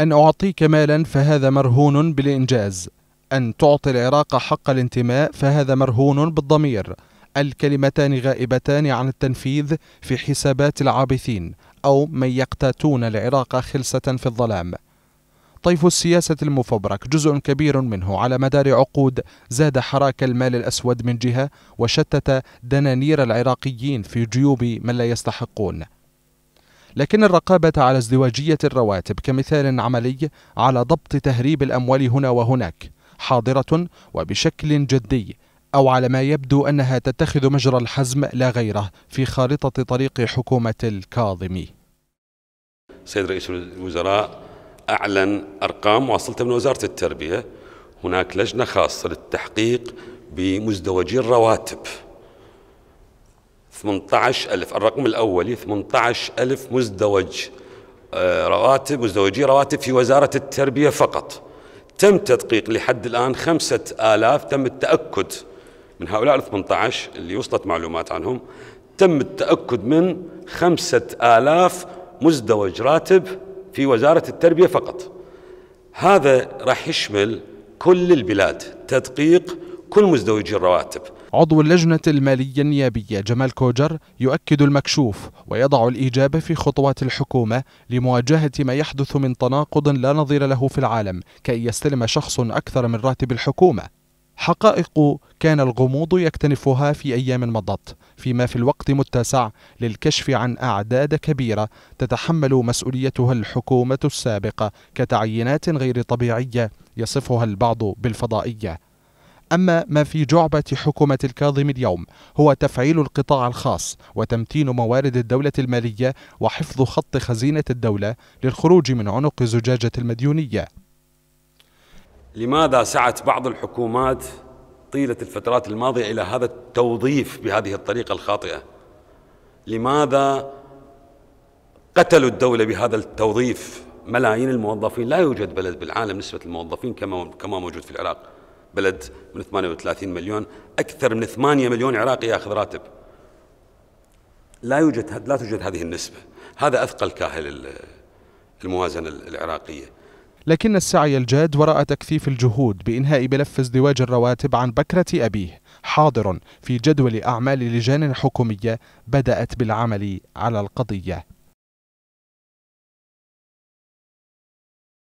أن أعطيك مالا فهذا مرهون بالإنجاز أن تعطي العراق حق الانتماء فهذا مرهون بالضمير الكلمتان غائبتان عن التنفيذ في حسابات العابثين أو من يقتاتون العراق خلسة في الظلام طيف السياسة المفبرك جزء كبير منه على مدار عقود زاد حراك المال الأسود من جهة وشتت دنانير العراقيين في جيوب من لا يستحقون لكن الرقابة على ازدواجية الرواتب كمثال عملي على ضبط تهريب الأموال هنا وهناك حاضرة وبشكل جدي أو على ما يبدو أنها تتخذ مجرى الحزم لا غيره في خارطة طريق حكومة الكاظمي سيد رئيس الوزراء أعلن أرقام واصلتها من وزارة التربية هناك لجنة خاصة للتحقيق بمزدوجي الرواتب 18000 الرقم الأولي 18000 مزدوج آه، رواتب مزدوجي رواتب في وزارة التربية فقط تم تدقيق لحد الآن خمسة آلاف تم التأكد من هؤلاء ال 18 اللي وصلت معلومات عنهم تم التأكد من خمسة آلاف مزدوج راتب في وزارة التربية فقط هذا راح يشمل كل البلاد تدقيق كل مزدوجي الرواتب عضو اللجنة المالية النيابية جمال كوجر يؤكد المكشوف ويضع الإجابة في خطوات الحكومة لمواجهة ما يحدث من تناقض لا نظير له في العالم كأن يستلم شخص أكثر من راتب الحكومة حقائق كان الغموض يكتنفها في أيام مضت فيما في الوقت متسع للكشف عن أعداد كبيرة تتحمل مسؤوليتها الحكومة السابقة كتعيينات غير طبيعية يصفها البعض بالفضائية أما ما في جعبة حكومة الكاظم اليوم هو تفعيل القطاع الخاص وتمتين موارد الدولة المالية وحفظ خط خزينة الدولة للخروج من عنق زجاجة المديونية لماذا سعت بعض الحكومات طيلة الفترات الماضية إلى هذا التوظيف بهذه الطريقة الخاطئة لماذا قتلوا الدولة بهذا التوظيف ملايين الموظفين لا يوجد بلد بالعالم نسبة الموظفين كما كما موجود في العراق بلد من 38 مليون أكثر من 8 مليون عراقي يأخذ راتب لا يوجد لا توجد هذه النسبة هذا أثقل كاهل الموازنة العراقية لكن السعي الجاد وراء تكثيف الجهود بإنهاء ملف ازدواج الرواتب عن بكرة أبيه حاضر في جدول أعمال لجان حكومية بدأت بالعمل على القضية